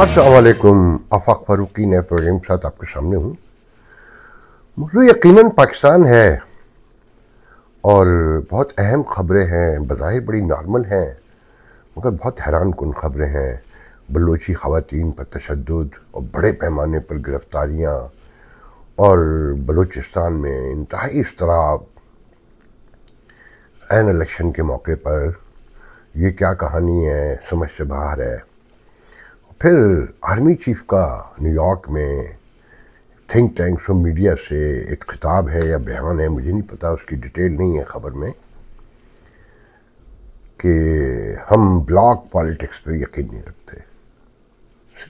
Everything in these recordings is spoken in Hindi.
असलकुम आफाक फ़ारूकी नए प्रोग्राम के साथ आपके सामने हूँ मुझे यकीनन पाकिस्तान है और बहुत अहम ख़बरें हैं बज़ाहिर बड़ी नॉर्मल हैं मगर बहुत हैरान कन ख़बरें हैं बलोची ख़वान पर तशद और बड़े पैमाने पर गिरफ़्तारियाँ और बलूचिस्तान में इंतहाई इसतराब एन इलेक्शन के मौके पर ये क्या कहानी है समझ से बाहर है फिर आर्मी चीफ का न्यूयॉर्क में थिंक टैंक सो मीडिया से एक खिताब है या बयान है मुझे नहीं पता उसकी डिटेल नहीं है ख़बर में कि हम ब्लॉक पॉलिटिक्स पे यकीन नहीं रखते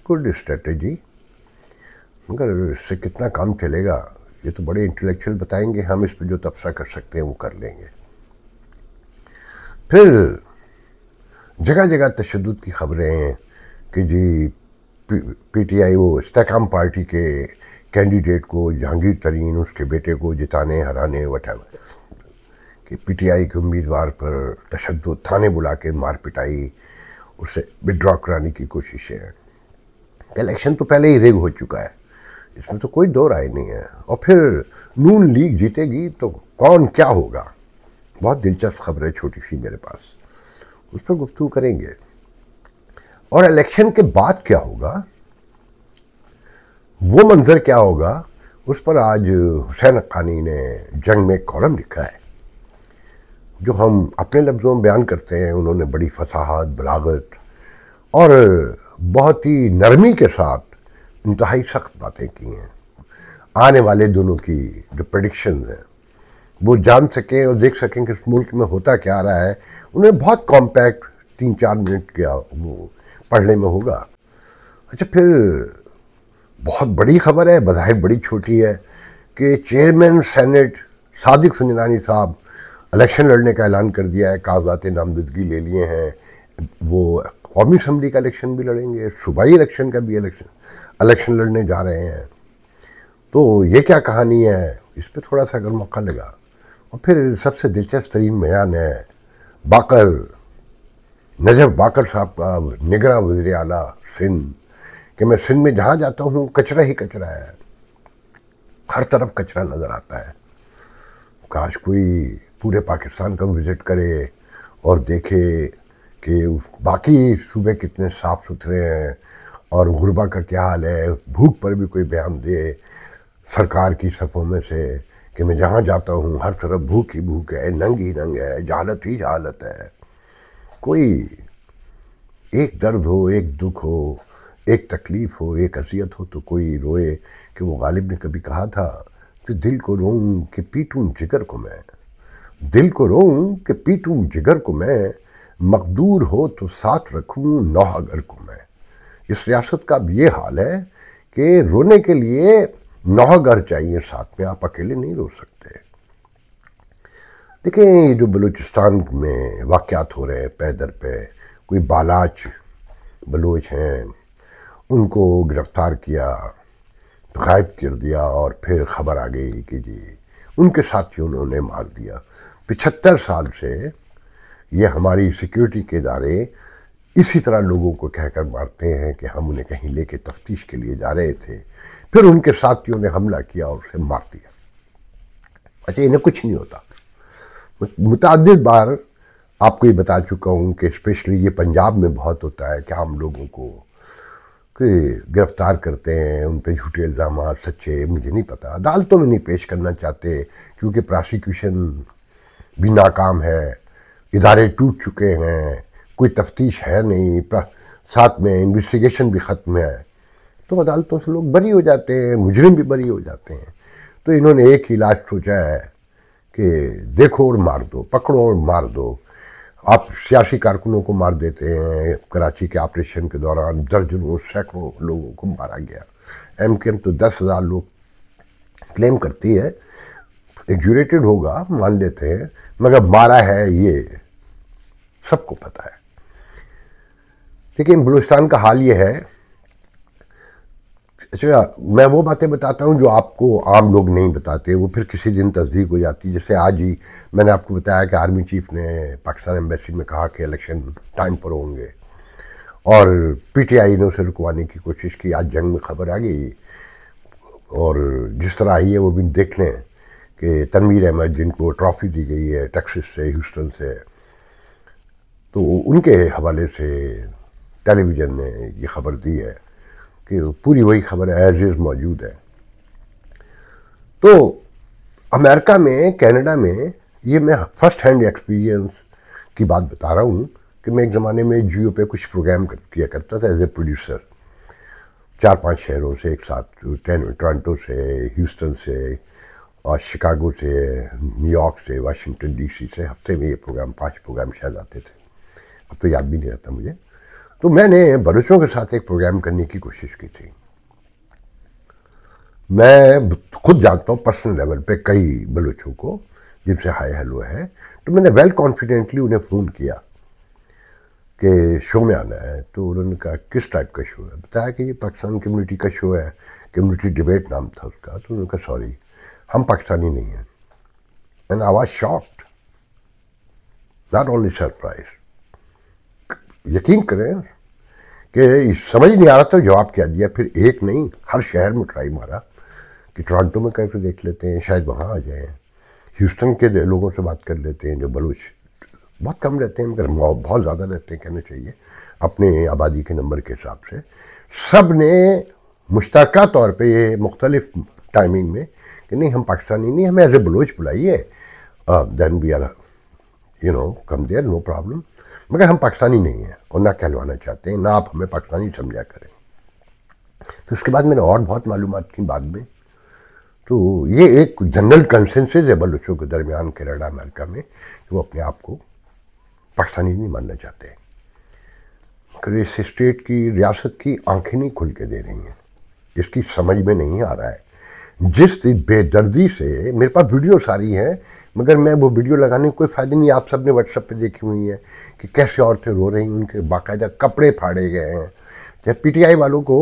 गुड स्ट्रेटजी मगर इससे कितना काम चलेगा ये तो बड़े इंटेलेक्चुअल बताएंगे हम इस पर जो तबसा कर सकते हैं वो कर लेंगे फिर जगह जगह तशद की खबरें कि जी पीटीआई वो इस्तेकाम पार्टी के कैंडिडेट को जहांगीर तरीन उसके बेटे को जिताने हराने वट कि पीटीआई के उम्मीदवार पर तशद थाने बुला के मार पिटाई उसे विड्रॉ कराने की कोशिशें है इलेक्शन तो पहले ही रेग हो चुका है इसमें तो कोई दो राय नहीं है और फिर नून लीग जीतेगी तो कौन क्या होगा बहुत दिलचस्प खबर है छोटी सी मेरे पास उस पर गुफ्तु करेंगे और इलेक्शन के बाद क्या होगा वो मंजर क्या होगा उस पर आज हुसैन अकानी ने जंग में कॉलम लिखा है जो हम अपने लफ्ज़ों में बयान करते हैं उन्होंने बड़ी फसाहत बलागत और बहुत ही नरमी के साथ इंतहाई सख्त बातें की हैं आने वाले दोनों की जो प्रडिक्शन हैं वो जान सकें और देख सकें कि इस मुल्क में होता क्या रहा है उन्हें बहुत कॉम्पैक्ट तीन चार मिनट का वो पढ़ने में होगा अच्छा फिर बहुत बड़ी खबर है बधाई बड़ी छोटी है कि चेयरमैन सेनेट सादिक संजनानी साहब इलेक्शन लड़ने का ऐलान कर दिया है कागजात नामजदगी ले लिए हैं वो कौमी असम्बली का इलेक्शन भी लड़ेंगे सूबाई इलेक्शन का भी इलेक्शन इलेक्शन लड़ने जा रहे हैं तो ये क्या कहानी है इस पर थोड़ा सा अगर मौका लगा और फिर सबसे दिलचस्प तरीन बयान है बाकर नज़र बाकर साहब का निगरान वजी अला सिंध कि मैं सिंध में जहाँ जाता हूँ कचरा ही कचरा है हर तरफ कचरा नज़र आता है काश कोई पूरे पाकिस्तान का विज़िट करे और देखे कि बाकी सूबे कितने साफ़ सुथरे हैं और गुरबा का क्या हाल है भूख पर भी कोई बयान दे सरकार की सफ़ों में से कि मैं जहाँ जाता हूँ हर तरफ भूख ही भूख है नंग ही नंग है जहालत ही जहालत है कोई एक दर्द हो एक दुख हो एक तकलीफ़ हो एक असीयत हो तो कोई रोए कि वो गालिब ने कभी कहा था कि दिल को रोऊं कि पीटूं जिगर को मैं दिल को रोऊं कि पीटूं जिगर को मैं मकदूर हो तो साथ रखूं नौहागर को मैं इस रियासत का अब ये हाल है कि रोने के लिए नौहागर चाहिए साथ में आप अकेले नहीं रो सकते देखें ये जो बलूचिस्तान में वाक़ात हो रहे हैं पैदर पे कोई बालाच बलोच हैं उनको गिरफ़्तार किया गायब कर दिया और फिर ख़बर आ गई कि जी उनके साथियों ने मार दिया पिछहत्तर साल से ये हमारी सिक्योरिटी के इदारे इसी तरह लोगों को कहकर मारते हैं कि हम उन्हें कहीं लेके तफ्तीश के लिए जा रहे थे फिर उनके साथियों ने हमला किया और उसे मार दिया अच्छा इन्हें कुछ नहीं होता मुतद बार आपको ये बता चुका हूँ कि स्पेशली ये पंजाब में बहुत होता है कि हम लोगों को कि गिरफ्तार करते हैं उन पर झूठे इल्ज़ाम सच्चे मुझे नहीं पता अदालतों में नहीं पेश करना चाहते क्योंकि प्रोसिक्यूशन भी नाकाम है इदारे टूट चुके हैं कोई तफ्तीश है नहीं साथ में इन्वेस्टिगेशन भी ख़त्म है तो अदालतों से लोग बरी हो जाते हैं मुजरिम भी बरी हो जाते हैं तो इन्होंने एक ही इलाज सोचा है कि देखो और मार दो पकड़ो और मार दो आप सियासी कारकुनों को मार देते हैं कराची के ऑपरेशन के दौरान दर्जनों सैकड़ों लोगों को मारा गया एम के एम तो दस हज़ार लोग क्लेम करती है एग्जूरेटेड होगा मान लेते हैं मगर मारा है ये सबको पता है लेकिन बलूचिस्तान का हाल ये है अच्छा मैं वो बातें बताता हूँ जो आपको आम लोग नहीं बताते वो फिर किसी दिन तस्दीक हो जाती जैसे आज ही मैंने आपको बताया कि आर्मी चीफ ने पाकिस्तान एम्बेसी में कहा कि इलेक्शन टाइम पर होंगे और पीटीआई ने उसे रुकवाने की कोशिश की आज जंग में खबर आ गई और जिस तरह आई है वो भी देख लें कि तनवीर अहमद जिनको ट्रॉफी दी गई है टेक्सिस से ह्यूस्टन से तो उनके हवाले से टेलीविज़न ने ये खबर दी है कि पूरी वही खबर एज इज़ मौजूद है तो अमेरिका में कनाडा में ये मैं फर्स्ट हैंड एक्सपीरियंस की बात बता रहा हूँ कि मैं एक ज़माने में जियो पे कुछ प्रोग्राम कर, किया करता था एज ए प्रोड्यूसर चार पांच शहरों से एक साथ टोरंटो से ह्यूस्टन से और शिकागो से न्यूयॉर्क से वाशिंगटन डीसी से हफ्ते में ये प्रोग्राम पांच प्रोग्राम शायद आते थे अब तो याद भी नहीं रहता मुझे तो मैंने बलूचों के साथ एक प्रोग्राम करने की कोशिश की थी मैं खुद जानता हूँ पर्सनल लेवल पे कई बलूचों को जिनसे हाय हेलो है तो मैंने वेल कॉन्फिडेंटली उन्हें फ़ोन किया कि शो में आना है तो उन्होंने कहा किस टाइप का शो है बताया कि ये पाकिस्तान कम्युनिटी का शो है कम्युनिटी डिबेट नाम था उसका तो उन्होंने कहा सॉरी हम पाकिस्तानी नहीं हैं and I was shocked not only surprise यकीन करें कि समझ नहीं आ रहा था जवाब क्या दिया फिर एक नहीं हर शहर में ट्राई मारा कि टोरंटो में कैसे देख लेते हैं शायद वहाँ आ जाएँ ह्यूस्टन के लोगों से बात कर लेते हैं जो बलूच बहुत कम रहते हैं मगर बहुत ज़्यादा रहते हैं कहना चाहिए अपने आबादी के नंबर के हिसाब से सब ने मुश्तरका तौर पर ये मुख्तलिफ टाइमिंग में कि नहीं हम पाकिस्तानी नहीं हमें एज ए बलोच बुलाइए then we are you know come there no problem मगर हम पाकिस्तानी नहीं हैं और ना कहलवाना चाहते हैं ना आप हमें पाकिस्तानी समझा करें तो उसके बाद मैंने और बहुत मालूम की बाद में तो ये एक जनरल कंसेंसेज है बलोचों के दरमियान कनाडा अमेरिका में कि वो अपने आप को पाकिस्तानी नहीं मानना चाहते मगर इस स्टेट की रियासत की आंखें नहीं खुल के दे रही हैं इसकी समझ में नहीं आ रहा है जिस बेदर्दी से मेरे पास वीडियो सारी हैं मगर मैं वो वीडियो लगाने कोई फ़ायदा नहीं आप सब ने व्हाट्सअप पे देखी हुई है कि कैसे औरतें रो रही हैं उनके बाकायदा कपड़े फाड़े गए हैं जब पीटीआई वालों को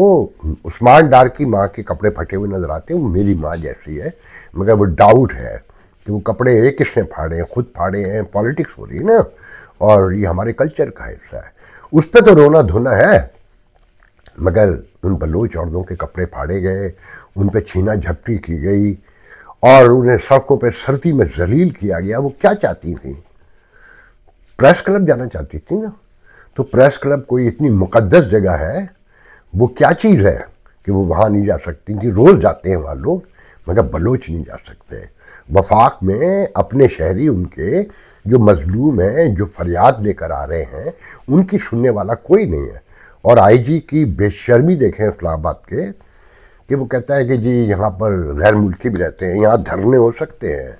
उस्मान डार की माँ के कपड़े फटे हुए नज़र आते हैं वो मेरी माँ जैसी है मगर वो डाउट है कि वो कपड़े किसने फाड़े हैं खुद फाड़े हैं पॉलिटिक्स हो रही है ना और ये हमारे कल्चर का हिस्सा है उस पर तो रोना धोना है मगर उन बलोच औरतों के कपड़े फाड़े गए उन पर छीना झपटी की गई और उन्हें सड़कों पर सर्दी में जलील किया गया वो क्या चाहती थी प्रेस क्लब जाना चाहती थी ना तो प्रेस क्लब कोई इतनी मुकद्दस जगह है वो क्या चीज़ है कि वो वहाँ नहीं जा सकती कि रोज़ जाते हैं वहाँ लोग मगर बलोच नहीं जा सकते वफाक में अपने शहरी उनके जो मजलूम हैं जो फरियाद लेकर आ रहे हैं उनकी सुनने वाला कोई नहीं है और आईजी की बेशर्मी देखें इस्लामाबाद के कि वो कहता है कि जी यहाँ पर गैर मुल्की भी रहते हैं यहाँ धरने हो सकते हैं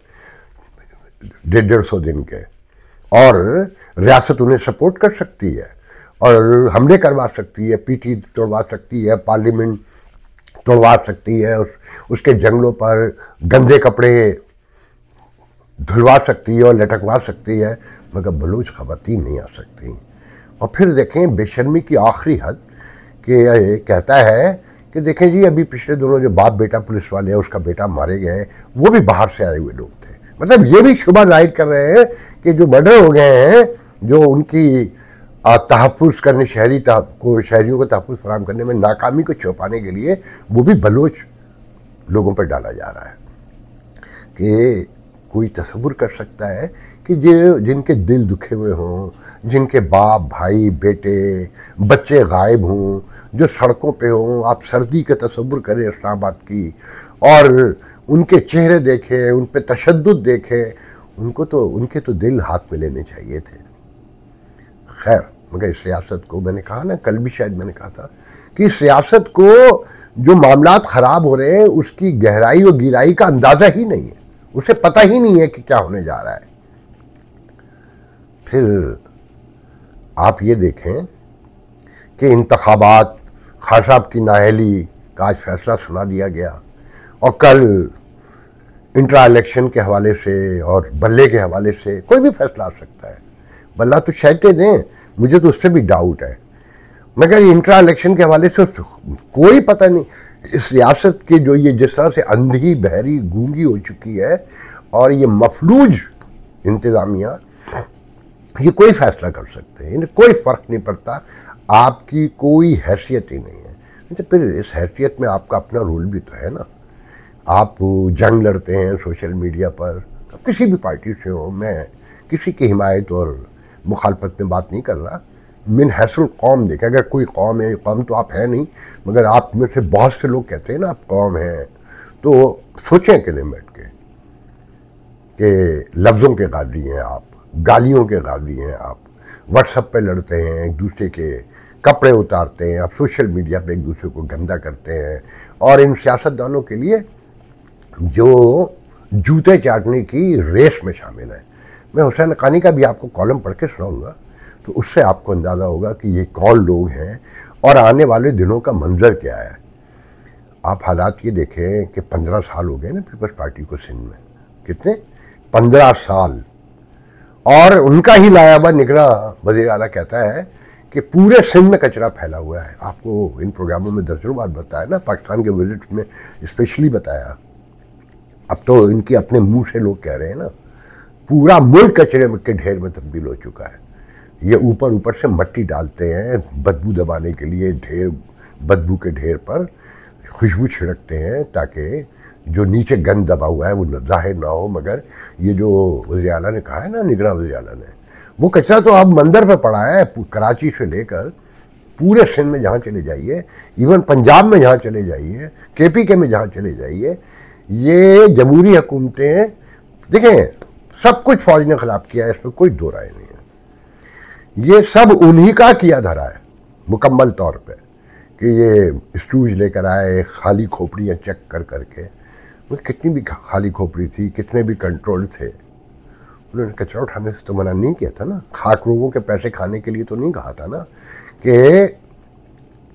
डेढ़ डेढ़ सौ दिन के और रियासत उन्हें सपोर्ट कर सकती है और हमले करवा सकती है पीटी तोड़वा सकती है पार्लियामेंट तोड़वा सकती है उस, उसके जंगलों पर गंदे कपड़े धुलवा सकती है और लटकवा सकती है मगर बलूच खवतीन नहीं आ सकती और फिर देखें बेशर्मी की आखिरी हद कि कहता है कि देखें जी अभी पिछले दोनों जो बाप बेटा पुलिस वाले हैं उसका बेटा मारे गए हैं वो भी बाहर से आए हुए लोग थे मतलब ये भी शुभा जाहिर कर रहे हैं कि जो मर्डर हो गए हैं जो उनकी तहफ़ करने शहरी को शहरीों को तहफ़ फराम करने में नाकामी को छुपाने के लिए वो भी बलोच लोगों पर डाला जा रहा है कि कोई तस्वुर कर सकता है कि जो जिनके दिल दुखे हुए हों जिनके बाप भाई बेटे बच्चे गायब हों जो सड़कों पे हों आप सर्दी के तस्वुर करें इस्लामाबाद की और उनके चेहरे देखें उन पर तशद देखें उनको तो उनके तो दिल हाथ में लेने चाहिए थे खैर मगर इस सियासत को मैंने कहा ना कल भी शायद मैंने कहा था कि सियासत को जो मामला ख़राब हो रहे हैं उसकी गहराई और गिराई का अंदाज़ा ही नहीं है उसे पता ही नहीं है कि क्या होने जा रहा है फिर आप ये देखें कि इंतबात खान साहब की नाहली का आज फैसला सुना दिया गया और कल इंट्रा इलेक्शन के हवाले से और बल्ले के हवाले से कोई भी फैसला आ सकता है बल्ला तो शहते दें मुझे तो उससे भी डाउट है मगर इंट्रा इलेक्शन के हवाले से तो कोई पता नहीं इस रियासत की जो ये जिस तरह से अंधी बहरी गूंगी हो चुकी है और ये मफलूज इंतज़ामिया ये कोई फैसला कर सकते हैं इन्हें कोई फ़र्क नहीं पड़ता आपकी कोई हैसियत ही नहीं है अच्छा फिर इस हैसियत में आपका अपना रोल भी तो है ना आप जंग लड़ते हैं सोशल मीडिया पर आप तो किसी भी पार्टी से हो मैं किसी की हिमायत और मुखालफत में बात नहीं कर रहा मिन हैसल कौम देखें अगर कोई कौम है कौम तो आप हैं नहीं मगर आप में से बहुत से लोग कहते हैं ना आप कौम हैं तो सोचें कि बैठ के कि लफ्ज़ों के गादी हैं आप गालियों के गाली हैं आप व्हाट्सअप पे लड़ते हैं एक दूसरे के कपड़े उतारते हैं आप सोशल मीडिया पे एक दूसरे को गंदा करते हैं और इन सियासतदानों के लिए जो जूते चाटने की रेस में शामिल हैं मैं हुसैन खानी का भी आपको कॉलम पढ़ के सुनाऊँगा तो उससे आपको अंदाज़ा होगा कि ये कौन लोग हैं और आने वाले दिनों का मंजर क्या है आप हालात ये देखें कि पंद्रह साल हो गए ना पीपल्स पार्टी को सिंध में कितने पंद्रह साल और उनका ही लाया हुआ निगरा वजीर अला कहता है कि पूरे सिंध में कचरा फैला हुआ है आपको इन प्रोग्रामों में दर्जनों बार बताया ना पाकिस्तान के विजिट में स्पेशली बताया अब तो इनके अपने मुंह से लोग कह रहे हैं ना पूरा मुल्क कचरे के ढेर में तब्दील हो चुका है ये ऊपर ऊपर से मट्टी डालते हैं बदबू दबाने के लिए ढेर बदबू के ढेर पर खुशबू छिड़कते हैं ताकि जो नीचे गंद दबा हुआ है वो जाहिर ना हो मगर ये जो वजी अला ने कहा है ना निगरान वजी अला ने वो कचरा तो अब मंदिर पर पड़ा है कराची से लेकर पूरे सिंध में जहाँ चले जाइए इवन पंजाब में जहाँ चले जाइए के पी के में जहाँ चले जाइए ये जमहूरी हुकूमतें देखें सब कुछ फौज ने खिलाफ किया है इस पर कोई दो राय नहीं है ये सब उन्हीं का किया धरा है मुकम्मल तौर पर कि ये स्टूज लेकर आए खाली खोपड़ियाँ चेक कर करके वो कितनी भी खाली खोपड़ी थी कितने भी कंट्रोल थे उन्होंने कचरा उठाने से तो मना नहीं किया था ना खाक रोगों के पैसे खाने के लिए तो नहीं कहा था ना कि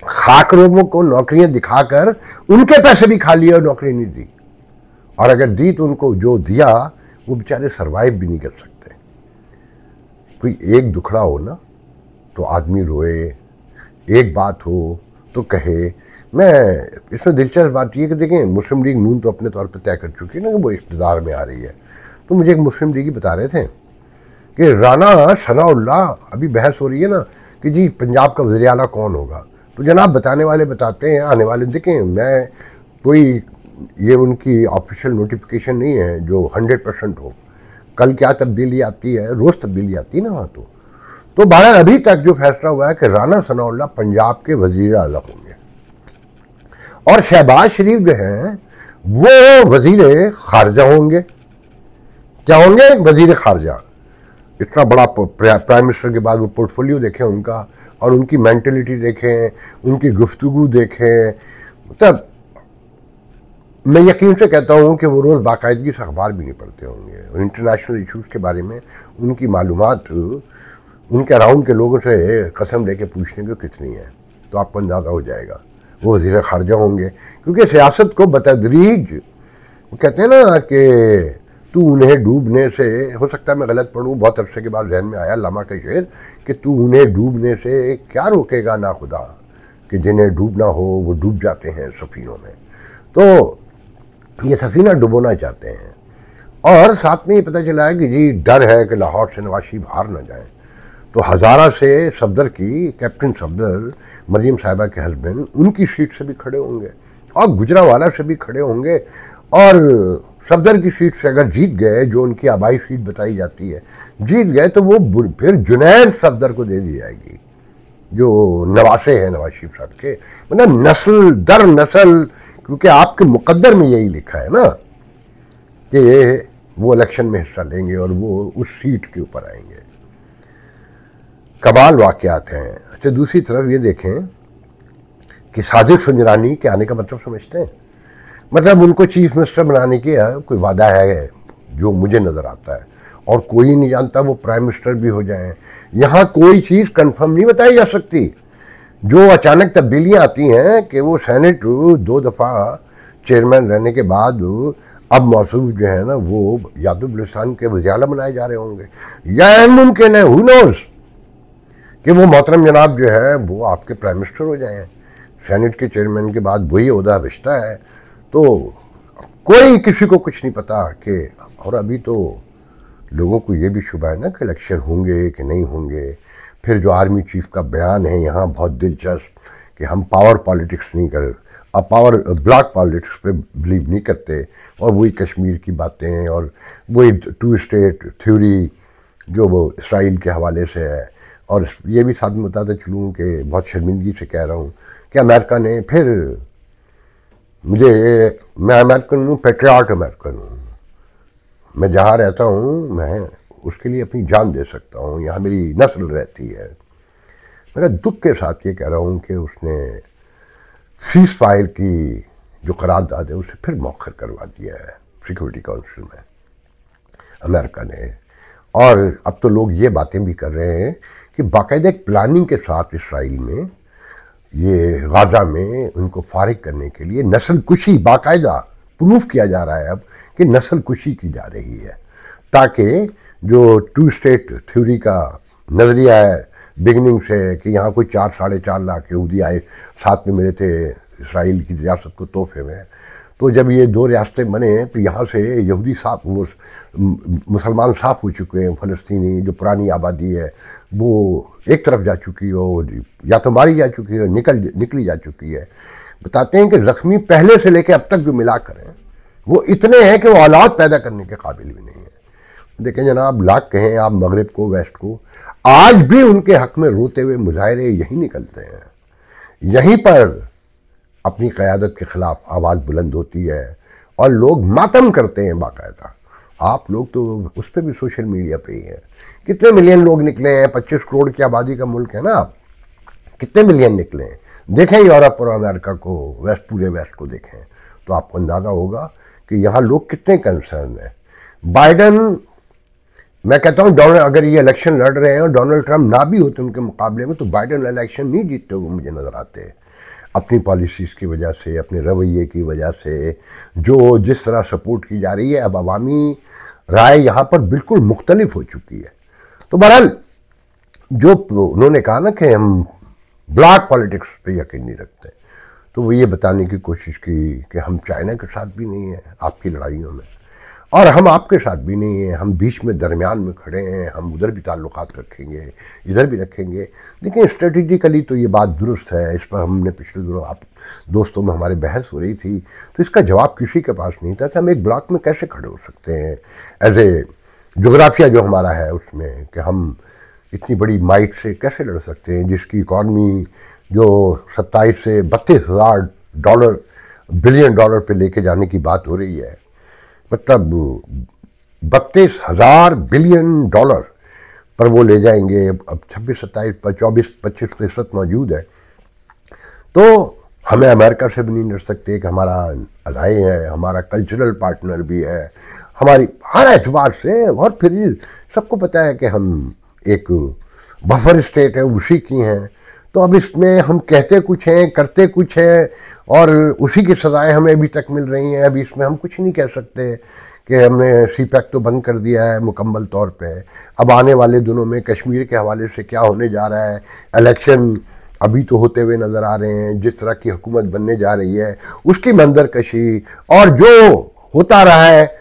खाक रोगों को नौकरियां दिखाकर उनके पैसे भी खा लिए और नौकरी नहीं दी और अगर दी तो उनको जो दिया वो बेचारे सर्वाइव भी नहीं कर सकते कोई एक दुखड़ा हो ना तो आदमी रोए एक बात हो तो कहे मैं इसमें दिलचस्प बात यह कि देखें मुस्लिम लीग नून तो अपने तौर पर तय कर चुकी है ना कि वो इकतदार में आ रही है तो मुझे एक मुस्लिम लीग बता रहे थे कि राना सनाउल्ला अभी बहस हो रही है ना कि जी पंजाब का वजी अला कौन होगा तो जनाब बताने वाले बताते हैं आने वाले देखें मैं कोई ये उनकी ऑफिशियल नोटिफिकेशन नहीं है जो हंड्रेड परसेंट हो कल क्या तब्दीली आती है रोज़ तब्दीली आती है ना वहाँ तो, तो बारह अभी तक जो फैसला हुआ है कि राना सनाउल्ला पंजाब के वजीर अला होंगे और शहबाज शरीफ जो हैं वो वजीर खारजा होंगे क्या होंगे वजीर खारजा इतना बड़ा प्राइम मिनिस्टर के बाद वो पोर्टफोलियो देखें उनका और उनकी मैंटेलिटी देखें उनकी गुफ्तु देखें तब मतलब, मैं यकीन से कहता हूँ कि वो रोज़ बाकायदगी से अखबार भी नहीं पढ़ते होंगे इंटरनेशनल इशूज़ के बारे में उनकी मालूम उनके अराउंड के लोगों से कसम लेके पूछने को कितनी है तो आपको अंदाज़ा हो जाएगा वो वजीर खारजा होंगे क्योंकि सियासत को बतदरीज वो कहते हैं ना कि तू उन्हें डूबने से हो सकता है मैं गलत पढ़ूँ बहुत अरसे के बाद जहन में आया लामा का शेर कि तू उन्हें डूबने से क्या रोकेगा ना खुदा कि जिन्हें डूबना हो वो डूब जाते हैं सफ़ीनों में तो ये सफ़ीना डूबोना चाहते हैं और साथ में ये पता चला है कि जी डर है कि लाहौर से नवाशी बाहर ना जाएं तो हज़ारा से सफदर की कैप्टन सफदर मरियम साहिबा के हस्बैंड उनकी सीट से भी खड़े होंगे और गुजरावाला से भी खड़े होंगे और सफदर की सीट से अगर जीत गए जो उनकी आबाई सीट बताई जाती है जीत गए तो वो फिर जुनैद सफदर को दे दी जाएगी जो नवासे हैं नवाज शरीफ साहब के मतलब नस्ल दर नस्ल क्योंकि आपके मुकद्दर में यही लिखा है ना कि वो इलेक्शन में हिस्सा लेंगे और वो उस सीट के ऊपर आएंगे कबाल वाक़ात हैं अच्छा दूसरी तरफ ये देखें कि साजिद सुंजरानी के आने का मतलब समझते हैं मतलब उनको चीफ मिनिस्टर बनाने के कोई वादा है जो मुझे नज़र आता है और कोई नहीं जानता वो प्राइम मिनिस्टर भी हो जाएं यहाँ कोई चीज़ कंफर्म नहीं बताई जा सकती जो अचानक तब्दीलियाँ आती हैं कि वो सेनेट दो दफ़ा चेयरमैन रहने के बाद अब मौसू जो है ना वो यादव तो बलिस्तान के वजाला बनाए जा रहे होंगे या मुमकिन है हु नोज़ कि वो मोहतरम जनाब जो है वो आपके प्राइम मिनिस्टर हो जाए सेनेट के चेयरमैन के बाद वही अहदा बचता है तो कोई किसी को कुछ नहीं पता कि और अभी तो लोगों को ये भी शुभ है ना कि इलेक्शन होंगे कि नहीं होंगे फिर जो आर्मी चीफ का बयान है यहाँ बहुत दिलचस्प कि हम पावर पॉलिटिक्स नहीं कर अब पावर ब्लॉक पॉलिटिक्स पे बिलीव नहीं करते और वही कश्मीर की बातें और वही टू स्टेट थ्योरी जो वो इसराइल के हवाले से है और ये भी साथ में बताते चलूँ कि बहुत शर्मिंदगी से कह रहा हूँ कि अमेरिका ने फिर मुझे मैं अमेरिकन हूँ पेट्रियाट अमेरिकन हूँ मैं जहाँ रहता हूँ मैं उसके लिए अपनी जान दे सकता हूँ यहाँ मेरी नस्ल रहती है मेरा दुख के साथ ये कह रहा हूँ कि उसने सीज फायर की जो करारदाद है उसे फिर मौखर करवा दिया है सिक्योरिटी काउंसिल में अमेरिका ने और अब तो लोग ये बातें भी कर रहे हैं कि बाकायदा एक प्लानिंग के साथ इसराइल में ये गाज़ा में उनको फारिग करने के लिए नस्ल कुशी बाकायदा प्रूफ किया जा रहा है अब कि नस्ल कुशी की जा रही है ताकि जो टू स्टेट थ्योरी का नज़रिया है बिगनिंग से कि यहाँ कोई चार साढ़े चार लाख यहूदी आए साथ में मिले थे इसराइल की रियासत को तोहफे में तो जब ये दो रियासतें बने तो यहाँ से यहूदी साफ मुसलमान साफ हो चुके हैं फ़लस्तनी जो पुरानी आबादी है वो एक तरफ जा चुकी हो या तो मारी जा चुकी है निकल निकली जा चुकी है बताते हैं कि ज़ख्मी पहले से लेकर अब तक जो मिला करें वो इतने हैं कि वो औलाद पैदा करने के काबिल भी नहीं है देखें जनाब लाख कहें आप मगरब को वेस्ट को आज भी उनके हक में रोते हुए मुजाहरे यहीं निकलते हैं यहीं पर अपनी क़्यादत के ख़िलाफ़ आवाज़ बुलंद होती है और लोग मातम करते हैं बाकायदा आप लोग तो उस पर भी सोशल मीडिया पे ही हैं कितने मिलियन लोग निकले हैं पच्चीस करोड़ की आबादी का मुल्क है ना आप कितने मिलियन निकले हैं देखें यूरोप और अमेरिका को वेस्ट पूरे वेस्ट को देखें तो आपको अंदाज़ा होगा कि यहाँ लोग कितने कंसर्न हैं बाइडन मैं कहता हूँ डोनाल्ड अगर ये इलेक्शन लड़ रहे हैं और डोनाल्ड ट्रंप ना भी होते उनके मुकाबले में तो बाइडन इलेक्शन नहीं जीतते हुए मुझे नज़र आते हैं अपनी पॉलिसीज़ की वजह से अपने रवैये की वजह से जो जिस तरह सपोर्ट की जा रही है अब अवामी राय यहाँ पर बिल्कुल मुख्तलिफ हो चुकी है तो बहरहाल जो उन्होंने कहा ना कि हम ब्लॉक पॉलिटिक्स पे यकीन नहीं रखते तो वो ये बताने की कोशिश की कि हम चाइना के साथ भी नहीं हैं आपकी लड़ाइयों में और हम आपके साथ भी नहीं हैं हम बीच में दरमियान में खड़े हैं हम उधर भी ताल्लुक़ रखेंगे इधर भी रखेंगे लेकिन स्ट्रेटिजिकली तो ये बात दुरुस्त है इस पर हमने पिछले दिनों आप दोस्तों में हमारे बहस हो रही थी तो इसका जवाब किसी के पास नहीं था कि हम एक ब्लॉक में कैसे खड़े हो सकते हैं एज ए जोग्राफिया जो हमारा है उसमें कि हम इतनी बड़ी माइट से कैसे लड़ सकते हैं जिसकी इकॉनमी जो सत्ताईस से बत्तीस हज़ार डॉलर बिलियन डॉलर पे लेके जाने की बात हो रही है मतलब बत्तीस हज़ार बिलियन डॉलर पर वो ले जाएंगे अब छब्बीस सत्ताईस चौबीस पच्चीस फीसद मौजूद है तो हमें अमेरिका से भी नहीं डर सकते कि हमारा अलाई है हमारा कल्चरल पार्टनर भी है हमारी हर एतबार से और फिर सबको पता है कि हम एक बफर स्टेट हैं उसी की हैं तो अब इसमें हम कहते कुछ हैं करते कुछ हैं और उसी की सज़ाएँ हमें अभी तक मिल रही हैं अभी इसमें हम कुछ नहीं कह सकते कि हमने सी पैक तो बंद कर दिया है मुकम्मल तौर पे अब आने वाले दिनों में कश्मीर के हवाले से क्या होने जा रहा है इलेक्शन अभी तो होते हुए नज़र आ रहे हैं जिस तरह की हुकूमत बनने जा रही है उसकी मंजरकशी और जो होता रहा है